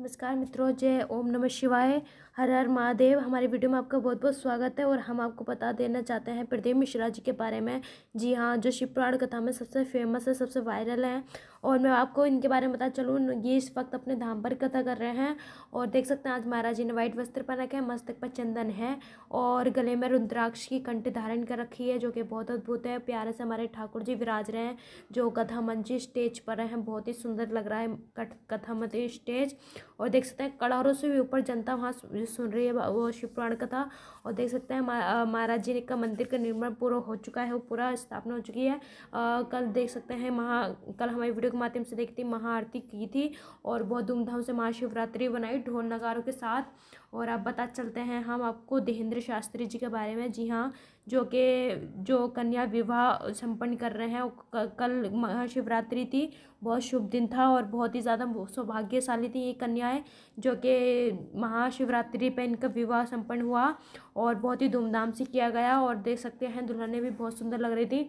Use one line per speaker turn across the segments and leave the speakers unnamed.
नमस्कार मित्रों जय ओम नमः शिवाय हर हर महादेव हमारी वीडियो में आपका बहुत बहुत स्वागत है और हम आपको बता देना चाहते हैं प्रदीप मिश्रा जी के बारे में जी हाँ जो शिवपुराण कथा में सबसे फेमस है सबसे वायरल है और मैं आपको इनके बारे में बता चलूँ ये इस वक्त अपने धाम पर कथा कर रहे हैं और देख सकते हैं आज महाराज जी ने व्हाइट वस्त्र पहन रखे हैं मस्तक पर चंदन है और गले में रुद्राक्ष की कंठ धारण कर रखी है जो कि बहुत अद्भुत है प्यारे से हमारे ठाकुर जी विराज रहे हैं जो कथा मंच स्टेज पर हैं बहुत ही सुंदर लग रहा है कथा मत स्टेज और देख सकते हैं कड़ारों से भी ऊपर जनता वहाँ सुन रही है वो शिवपुराण कथा और देख सकते हैं महाराज जी का मंदिर का निर्माण पूरा हो चुका है वो पूरा स्थापना हो चुकी है कल देख सकते हैं महा कल हमारी वीडियो के माध्यम से देखती महाआरती की थी और बहुत धूमधाम से महाशिवरात्रि बनाई ढोल नगारों के साथ और आप बता चलते हैं हम आपको देहेंद्र शास्त्री जी के बारे में जी हाँ जो के जो कन्या विवाह संपन्न कर रहे हैं कल महाशिवरात्रि थी बहुत शुभ दिन था और बहुत ही ज़्यादा सौभाग्यशाली थी ये कन्याएं जो कि महाशिवरात्रि पे इनका विवाह संपन्न हुआ और बहुत ही धूमधाम से किया गया और देख सकते हैं दुल्हनें भी बहुत सुंदर लग रही थी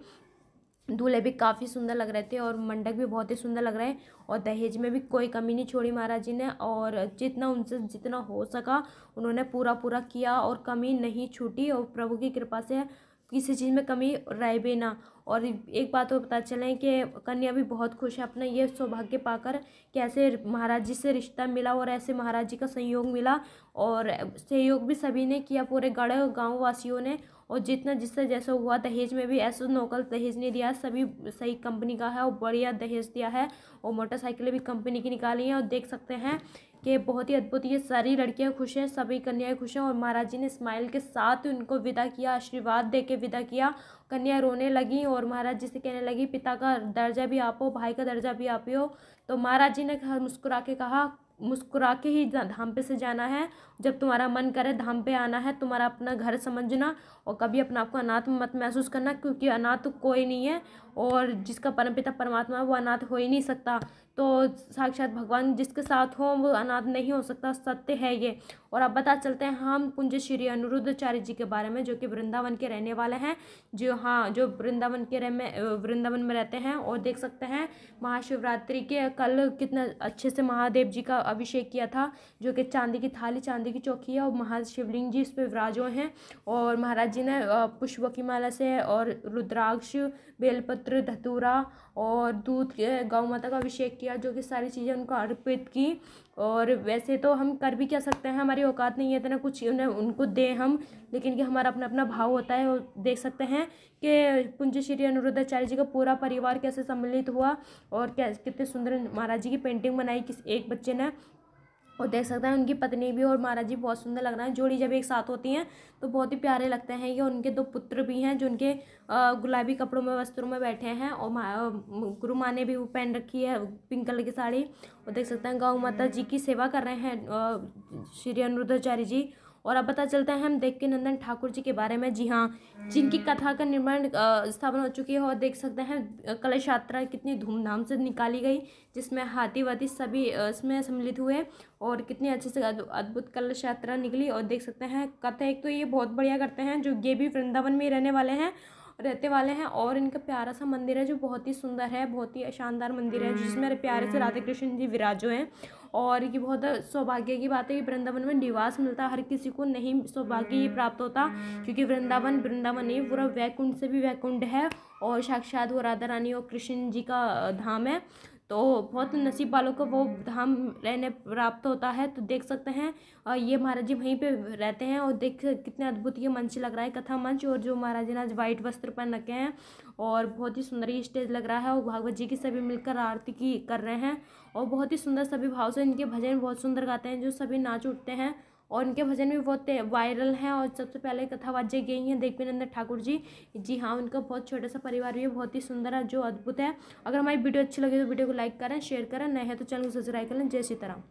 दूल्हे भी काफ़ी सुंदर लग रहे थे और मंडक भी बहुत ही सुंदर लग रहे हैं और दहेज में भी कोई कमी नहीं छोड़ी महाराज जी ने और जितना उनसे जितना हो सका उन्होंने पूरा पूरा किया और कमी नहीं छूटी और प्रभु की कृपा से किसी चीज़ में कमी रह भी ना और एक बात और पता चले कि कन्या भी बहुत खुश है अपना ये सौभाग्य पाकर कि ऐसे महाराज जी से रिश्ता मिला और ऐसे महाराज जी का सहयोग मिला और सहयोग भी सभी ने किया पूरे गढ़ गाँव वासियों ने और जितना जिससे जैसा हुआ दहेज में भी ऐसा नौकर दहेज नहीं दिया सभी सही कंपनी का है और बढ़िया दहेज दिया है और मोटरसाइकिलें भी कंपनी की निकाली हैं और देख सकते हैं कि बहुत ही अद्भुत ये सारी लड़कियाँ खुश हैं सभी कन्याएँ खुश हैं और महाराज जी ने स्माइल के साथ उनको विदा किया आशीर्वाद दे के विदा किया कन्या रोने लगी और महाराज जी से कहने लगी पिता का दर्जा भी आप हो भाई का दर्जा भी आप हो तो महाराज जी ने मुस्कुरा के कहा मुस्कुरा के ही धाम पे से जाना है जब तुम्हारा मन करे धाम पे आना है तुम्हारा अपना घर समझना और कभी अपना आपको अनाथ मत महसूस करना क्योंकि अनाथ कोई नहीं है और जिसका परमपिता परमात्मा है वो अनाथ हो ही नहीं सकता तो साक्षात भगवान जिसके साथ हो वो अनाथ नहीं हो सकता सत्य है ये और अब बता चलते हैं हम कुंज श्री अनिरुद्धाचार्य जी के बारे में जो कि वृंदावन के रहने वाले हैं जो हाँ जो वृंदावन के रह में वृंदावन में रहते हैं और देख सकते हैं महाशिवरात्रि के कल कितना अच्छे से महादेव जी का अभिषेक किया था जो कि चांदी की थाली चांदी की चौकी है और महाशिवलिंग जी इस पर विराजो हैं और महाराज जी ने पुष्प की माला से और रुद्राक्ष बेलपत्र धतूरा और दूध गौ माता का अभिषेक किया किया जो कि सारी चीज़ें उनको अर्पित की और वैसे तो हम कर भी क्या सकते हैं हमारी औकात नहीं है इतना कुछ उन्हें उनको दें हम लेकिन कि हमारा अपना अपना भाव होता है और देख सकते हैं कि कुंज श्री अनुरुद्धाचार्य जी का पूरा परिवार कैसे सम्मिलित हुआ और क्या कितने सुंदर महाराज जी की पेंटिंग बनाई किस एक बच्चे ने और देख सकते हैं उनकी पत्नी भी और महाराज जी बहुत सुंदर लग रहा है जोड़ी जब एक साथ होती हैं तो बहुत ही प्यारे लगते हैं ये उनके दो पुत्र भी हैं जो उनके गुलाबी कपड़ों में वस्त्रों में बैठे हैं और गुरु माँ ने भी वो पहन रखी है पिंक कलर की साड़ी और देख सकते हैं गौ माता जी की सेवा कर रहे हैं श्री अनुरुद्धाचार्य जी और अब पता चलता है हम देख के नंदन ठाकुर जी के बारे में जी हाँ जिनकी हम्म। कथा का निर्माण स्थापना हो चुकी है और देख सकते हैं कलश यात्रा कितनी धूमधाम से निकाली गई जिसमें हाथी वाती सभी इसमें सम्मिलित हुए और कितनी अच्छे से अद्भुत कलश यात्रा निकली और देख सकते हैं कथा एक तो ये बहुत बढ़िया करते हैं जो ये भी वृंदावन में रहने वाले हैं रहते वाले हैं और इनका प्यारा सा मंदिर है जो बहुत ही सुंदर है बहुत ही शानदार मंदिर है जिसमें प्यारे से राधा कृष्ण जी विराजो हैं और ये बहुत सौभाग्य की बात है कि वृंदावन में निवास मिलता हर किसी को नहीं सौभाग्य ही प्राप्त होता क्योंकि वृंदावन वृंदावन ही पूरा वैकुंठ से भी वैकुंठ है और साक्षात वो राधा रानी और कृष्ण जी का धाम है तो बहुत नसीब वालों को वो धाम रहने प्राप्त होता है तो देख सकते हैं और ये महाराज जी वहीं पे रहते हैं और देख कितने अद्भुत ये मंच लग रहा है कथा मंच और जो महाराज जी ने आज वाइट वस्त्र पहन रखे हैं और बहुत ही सुंदर ये स्टेज लग रहा है और भागवत जी की सभी मिलकर आरती की कर रहे हैं और बहुत ही सुंदर सभी भाव से इनके भजन बहुत सुंदर गाते हैं जो सभी नाच उठते हैं और इनके भजन भी बहुत वायरल हैं और सबसे पहले कथावाज्य गई हैं नंदन ठाकुर जी जी हाँ उनका बहुत छोटा सा परिवार भी है बहुत ही सुंदर है जो अद्भुत है अगर हमारी वीडियो अच्छी लगे तो वीडियो को लाइक करें शेयर करें नए हैं तो चैनल को सब्सक्राइब करें जय सीताराम